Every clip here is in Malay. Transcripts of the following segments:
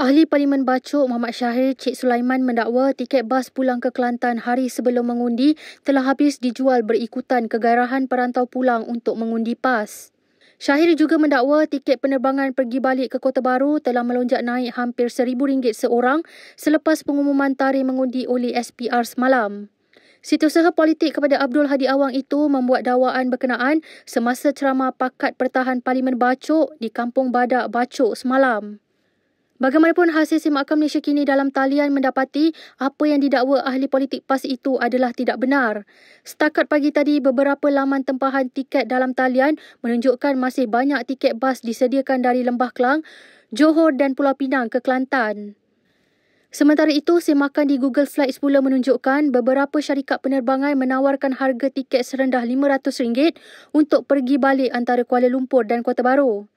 Ahli Parlimen Bacok Muhammad Syahir Cik Sulaiman mendakwa tiket bas pulang ke Kelantan hari sebelum mengundi telah habis dijual berikutan kegairahan perantau pulang untuk mengundi pas. Syahir juga mendakwa tiket penerbangan pergi balik ke Kota Baru telah melonjak naik hampir rm ringgit seorang selepas pengumuman tarikh mengundi oleh SPR semalam. Situsaha politik kepada Abdul Hadi Awang itu membuat dakwaan berkenaan semasa ceramah pakat pertahan Parlimen Bacok di Kampung Badak Bacok semalam. Bagaimanapun hasil Semakan Malaysia kini dalam talian mendapati apa yang didakwa ahli politik PAS itu adalah tidak benar. Setakat pagi tadi, beberapa laman tempahan tiket dalam talian menunjukkan masih banyak tiket bas disediakan dari Lembah Kelang, Johor dan Pulau Pinang ke Kelantan. Sementara itu, semakan di Google Flights pula menunjukkan beberapa syarikat penerbangan menawarkan harga tiket serendah RM500 untuk pergi balik antara Kuala Lumpur dan Kota Baru.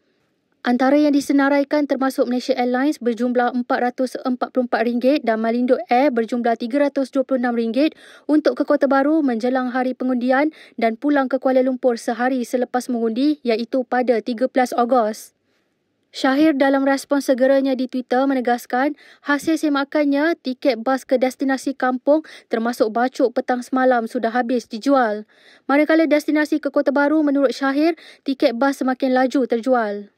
Antara yang disenaraikan termasuk Malaysia Airlines berjumlah RM444 dan Malindo Air berjumlah RM326 untuk ke Kota Baru menjelang hari pengundian dan pulang ke Kuala Lumpur sehari selepas mengundi iaitu pada 13 Ogos. Syahir dalam respon segeranya di Twitter menegaskan hasil semakannya tiket bas ke destinasi kampung termasuk bacuk petang semalam sudah habis dijual. Manakala destinasi ke Kota Baru menurut Syahir, tiket bas semakin laju terjual.